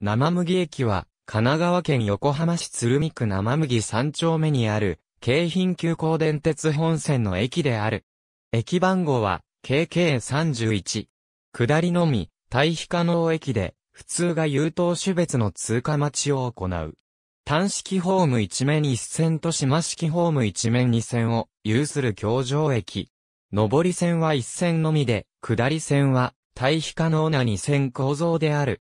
生麦駅は、神奈川県横浜市鶴見区生麦3丁目にある、京浜急行電鉄本線の駅である。駅番号は、KK31。下りのみ、対比可能駅で、普通が優等種別の通過待ちを行う。単式ホーム1面1線と島式ホーム1面2線を有する橋上駅。上り線は1線のみで、下り線は対比可能な2線構造である。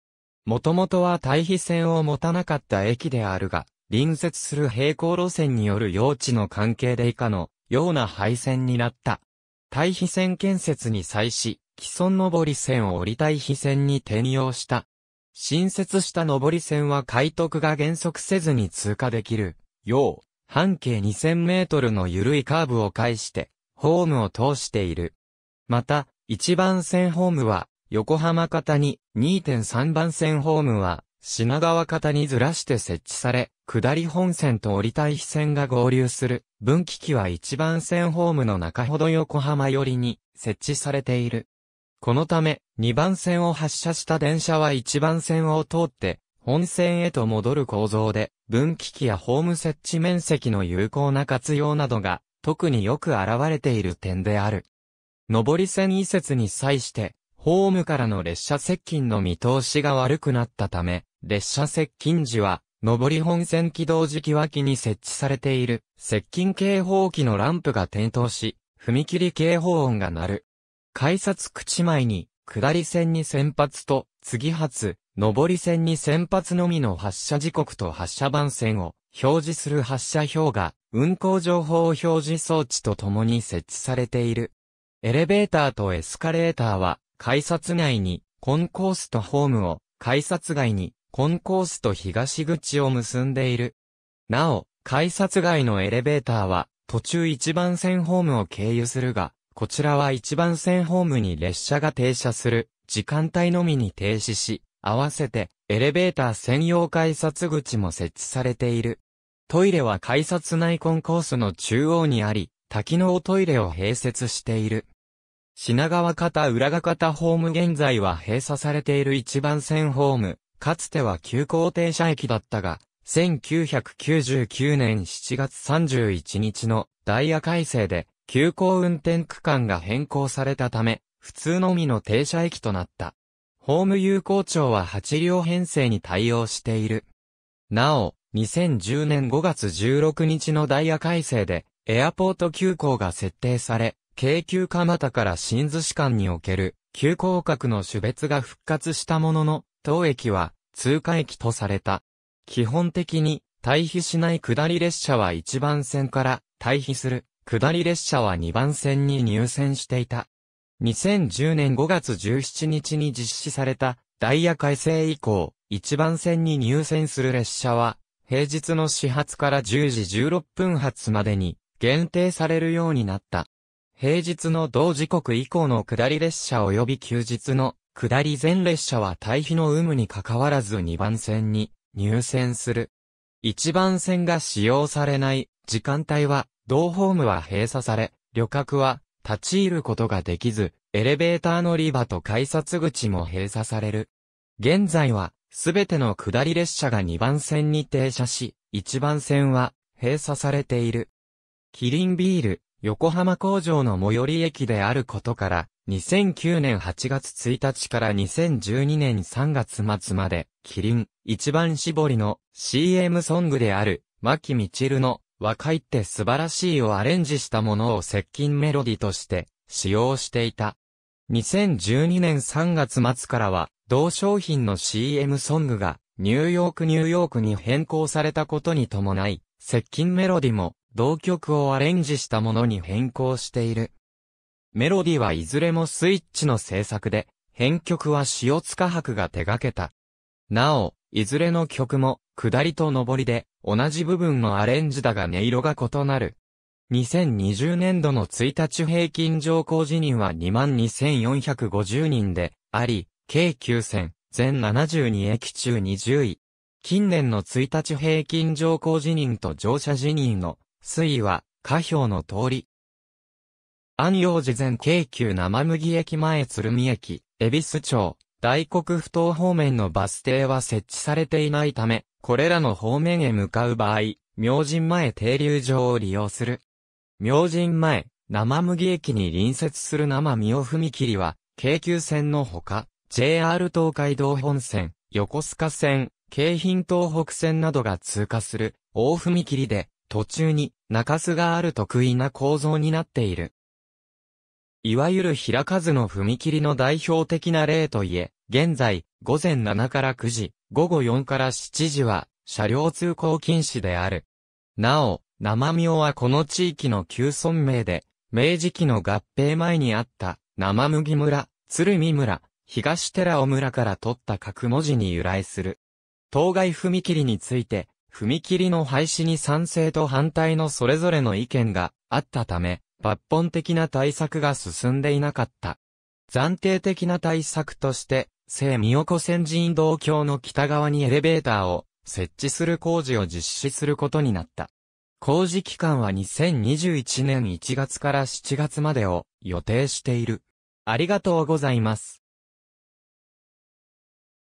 もともとは対比線を持たなかった駅であるが、隣接する平行路線による用地の関係で以下のような配線になった。対比線建設に際し、既存上り線を折り対比線に転用した。新設した上り線は海徳が減速せずに通過できる、よう、半径2000メートルの緩いカーブを介して、ホームを通している。また、一番線ホームは、横浜方に2.3番線ホームは品川方にずらして設置され、下り本線と折り対比線が合流する分岐器は1番線ホームの中ほど横浜寄りに設置されている。このため、2番線を発車した電車は1番線を通って、本線へと戻る構造で、分岐器やホーム設置面積の有効な活用などが、特によく現れている点である。上り線移設に際して、ホームからの列車接近の見通しが悪くなったため、列車接近時は、上り本線軌道時期脇に設置されている、接近警報器のランプが点灯し、踏切警報音が鳴る。改札口前に、下り線に先発と、次発、上り線に先発のみの発車時刻と発車番線を表示する発車表が、運行情報表示装置とともに設置されている。エレベーターとエスカレーターは、改札内にコンコースとホームを、改札外にコンコースと東口を結んでいる。なお、改札外のエレベーターは途中一番線ホームを経由するが、こちらは一番線ホームに列車が停車する時間帯のみに停止し、合わせてエレベーター専用改札口も設置されている。トイレは改札内コンコースの中央にあり、多機能トイレを併設している。品川方浦賀方ホーム現在は閉鎖されている一番線ホーム、かつては急行停車駅だったが、1999年7月31日のダイヤ改正で、急行運転区間が変更されたため、普通のみの停車駅となった。ホーム有効庁は8両編成に対応している。なお、2010年5月16日のダイヤ改正で、エアポート急行が設定され、京急蒲田から新津市間における、急降格の種別が復活したものの、当駅は、通過駅とされた。基本的に、退避しない下り列車は1番線から、退避する、下り列車は2番線に入線していた。2010年5月17日に実施された、ダイヤ改正以降、1番線に入線する列車は、平日の始発から10時16分発までに、限定されるようになった。平日の同時刻以降の下り列車及び休日の下り全列車は対比の有無に関わらず2番線に入線する。1番線が使用されない時間帯は同ホームは閉鎖され、旅客は立ち入ることができず、エレベーター乗り場と改札口も閉鎖される。現在は、すべての下り列車が2番線に停車し、1番線は閉鎖されている。キリンビール、横浜工場の最寄り駅であることから、2009年8月1日から2012年3月末まで、キリン、一番絞りの CM ソングである、牧みちるの、若いって素晴らしいをアレンジしたものを接近メロディとして使用していた。2012年3月末からは、同商品の CM ソングが、ニューヨークニューヨークに変更されたことに伴い、接近メロディも同曲をアレンジしたものに変更している。メロディはいずれもスイッチの制作で、編曲は塩塚博が手掛けた。なお、いずれの曲も、下りと上りで、同じ部分のアレンジだが音色が異なる。2020年度の1日平均上降辞任は22,450人で、あり、計9000、全72駅中20位。近年の1日平均上降辞任と乗車辞任の水位は、下表の通り。安陽寺前京急生麦駅前鶴見駅、恵比寿町、大黒不当方面のバス停は設置されていないため、これらの方面へ向かう場合、明神前停留場を利用する。明神前、生麦駅に隣接する生三尾踏切は、京急線のほか、JR 東海道本線、横須賀線、京浜東北線などが通過する、大踏切で、途中に中州がある特異な構造になっている。いわゆる平数の踏切の代表的な例といえ、現在、午前7から9時、午後4から7時は、車両通行禁止である。なお、生苗はこの地域の旧村名で、明治期の合併前にあった、生麦村、鶴見村、東寺尾村から取った角文字に由来する。当該踏切について、踏切の廃止に賛成と反対のそれぞれの意見があったため、抜本的な対策が進んでいなかった。暫定的な対策として、聖三横線人道橋の北側にエレベーターを設置する工事を実施することになった。工事期間は2021年1月から7月までを予定している。ありがとうございます。